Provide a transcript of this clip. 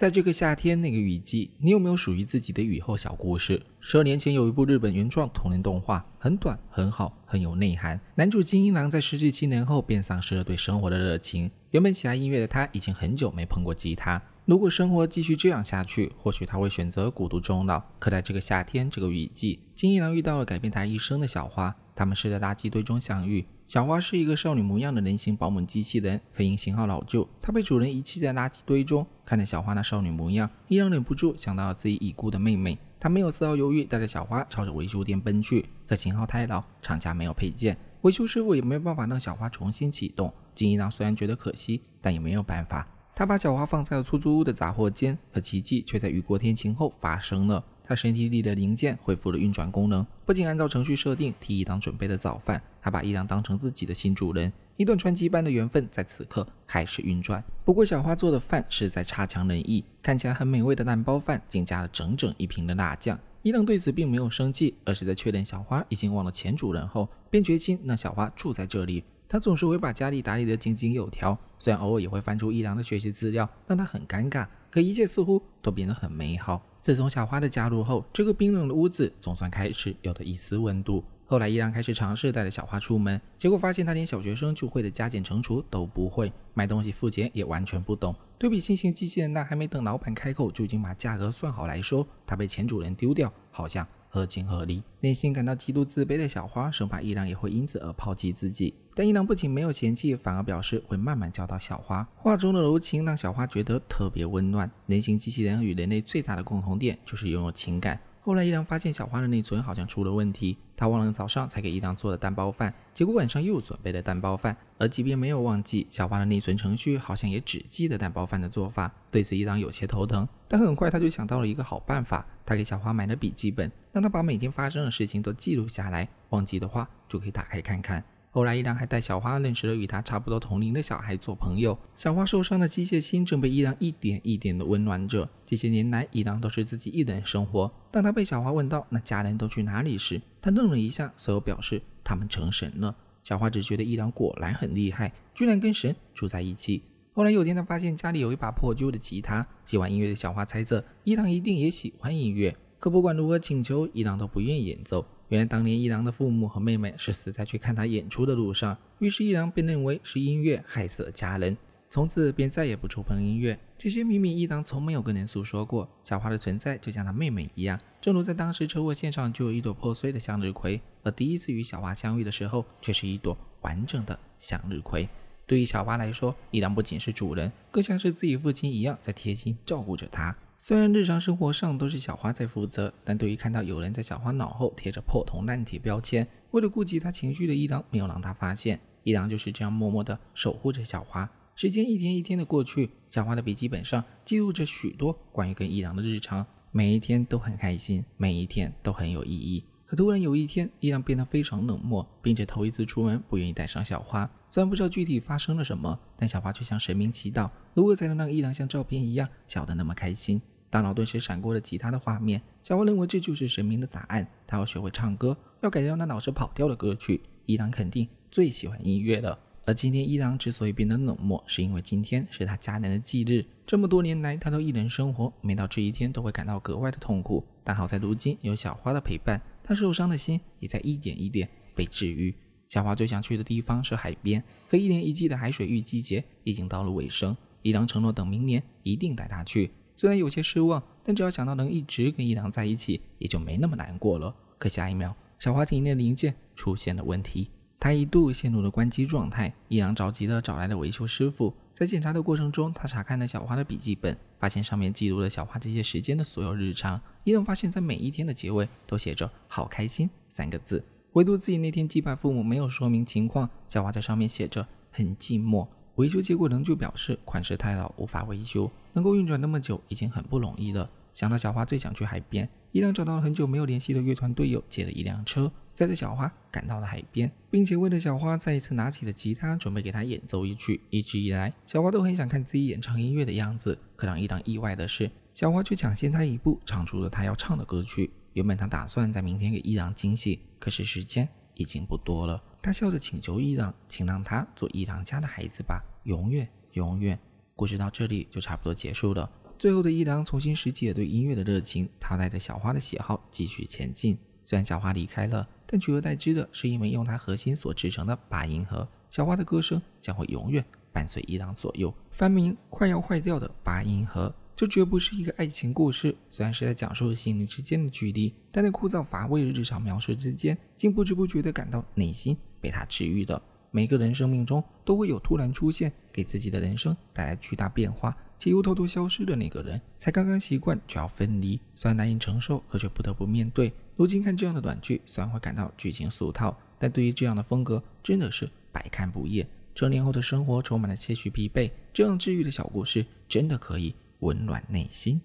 在这个夏天，那个雨季，你有没有属于自己的雨后小故事？十二年前，有一部日本原创童年动画，很短，很好，很有内涵。男主金一郎在失去七年后，便丧失了对生活的热情。原本喜爱音乐的他，已经很久没碰过吉他。如果生活继续这样下去，或许他会选择孤独终老。可在这个夏天，这个雨季，金一郎遇到了改变他一生的小花。他们是在垃圾堆中相遇。小花是一个少女模样的人形保姆机器人，可因型号老旧，她被主人遗弃在垃圾堆中。看着小花那少女模样，伊朗忍不住想到了自己已故的妹妹。他没有丝毫犹豫，带着小花朝着维修店奔去。可型号太老，厂家没有配件，维修师傅也没有办法让小花重新启动。金一郎虽然觉得可惜，但也没有办法。他把小花放在了出租屋的杂货间，可奇迹却在雨过天晴后发生了。他身体里的零件恢复了运转功能，不仅按照程序设定替伊朗准备的早饭，还把伊朗当成自己的新主人。一段传奇般的缘分在此刻开始运转。不过，小花做的饭实在差强人意，看起来很美味的蛋包饭竟加了整整一瓶的辣酱。伊朗对此并没有生气，而是在确认小花已经忘了前主人后，便决心让小花住在这里。他总是会把家里打理得井井有条，虽然偶尔也会翻出一郎的学习资料，让他很尴尬。可一切似乎都变得很美好。自从小花的加入后，这个冰冷的屋子总算开始有了一丝温度。后来一郎开始尝试带着小花出门，结果发现他连小学生就会的加减乘除都不会，买东西付钱也完全不懂。对比新型机器人，那还没等老板开口，就已经把价格算好来说，他被前主人丢掉，好像。合情合理，内心感到极度自卑的小花，生怕伊朗也会因此而抛弃自己。但伊朗不仅没有嫌弃，反而表示会慢慢教导小花。话中的柔情让小花觉得特别温暖。人形机器人与人类最大的共同点就是拥有情感。后来，伊良发现小花的内存好像出了问题。他忘了早上才给伊良做的蛋包饭，结果晚上又准备了蛋包饭。而即便没有忘记，小花的内存程序好像也只记得蛋包饭的做法。对此，伊良有些头疼。但很快他就想到了一个好办法。他给小花买了笔记本，让他把每天发生的事情都记录下来。忘记的话，就可以打开看看。后来，伊朗还带小花认识了与他差不多同龄的小孩做朋友。小花受伤的机械心正被伊朗一点一点的温暖着。这些年来，伊朗都是自己一人生活。当他被小花问到那家人都去哪里时，他愣了一下，随后表示他们成神了。小花只觉得伊朗果然很厉害，居然跟神住在一起。后来有天，他发现家里有一把破旧的吉他。喜欢音乐的小花猜测伊朗一定也喜欢音乐，可不管如何请求，伊朗都不愿演奏。原来当年一郎的父母和妹妹是死在去看他演出的路上，于是一郎被认为是音乐害死了家人，从此便再也不触碰音乐。这些秘密一郎从没有跟人诉说过。小花的存在就像他妹妹一样，正如在当时车祸现场就有一朵破碎的向日葵，而第一次与小花相遇的时候却是一朵完整的向日葵。对于小花来说，一郎不仅是主人，更像是自己父亲一样，在贴心照顾着她。虽然日常生活上都是小花在负责，但对于看到有人在小花脑后贴着破铜烂铁标签，为了顾及她情绪的伊郎没有让她发现。伊郎就是这样默默的守护着小花。时间一天一天的过去，小花的笔记本上记录着许多关于跟伊郎的日常，每一天都很开心，每一天都很有意义。可突然有一天，伊郎变得非常冷漠，并且头一次出门不愿意带上小花。虽然不知道具体发生了什么，但小花却向神明祈祷：如何才能让伊郎像照片一样笑得那么开心？大脑顿时闪过了其他的画面。小花认为这就是神明的答案。她要学会唱歌，要改掉那老是跑调的歌曲。伊郎肯定最喜欢音乐了。而今天伊郎之所以变得冷漠，是因为今天是他家人的忌日。这么多年来，他都一人生活，每到这一天都会感到格外的痛苦。但好在如今有小花的陪伴，他受伤的心也在一点一点被治愈。小花最想去的地方是海边，可一年一季的海水浴季节已经到了尾声。伊良承诺等明年一定带他去，虽然有些失望，但只要想到能一直跟伊良在一起，也就没那么难过了。可下一秒，小花体内零件出现了问题，她一度陷入了关机状态。伊良着急地找来了维修师傅，在检查的过程中，他查看了小花的笔记本，发现上面记录了小花这些时间的所有日常。伊良发现，在每一天的结尾都写着“好开心”三个字。唯独自己那天祭拜父母没有说明情况。小花在上面写着很寂寞。维修结果仍旧表示款式太老，无法维修。能够运转那么久已经很不容易了。想到小花最想去海边，一朗找到了很久没有联系的乐团队友，借了一辆车，载着小花赶到了海边，并且为了小花，再一次拿起了吉他，准备给她演奏一曲。一直以来，小花都很想看自己演唱音乐的样子。可让伊朗意外的是，小花却抢先他一步，唱出了她要唱的歌曲。原本他打算在明天给一郎惊喜，可是时间已经不多了。他笑着请求一郎，请让他做一郎家的孩子吧，永远，永远。故事到这里就差不多结束了。最后的一郎重新拾起了对音乐的热情，他带着小花的喜好继续前进。虽然小花离开了，但取而代之的是一枚用他核心所制成的八音盒。小花的歌声将会永远伴随一郎左右，发明快要坏掉的八音盒。这绝不是一个爱情故事，虽然是在讲述心灵之间的距离，但在枯燥乏味的日常描述之间，竟不知不觉地感到内心被它治愈的。每个人生命中都会有突然出现，给自己的人生带来巨大变化，且又偷偷消失的那个人，才刚刚习惯就要分离，虽然难以承受，可却不得不面对。如今看这样的短剧，虽然会感到剧情俗套，但对于这样的风格真的是百看不厌。成年后的生活充满了些许疲惫，这样治愈的小故事真的可以。温暖内心。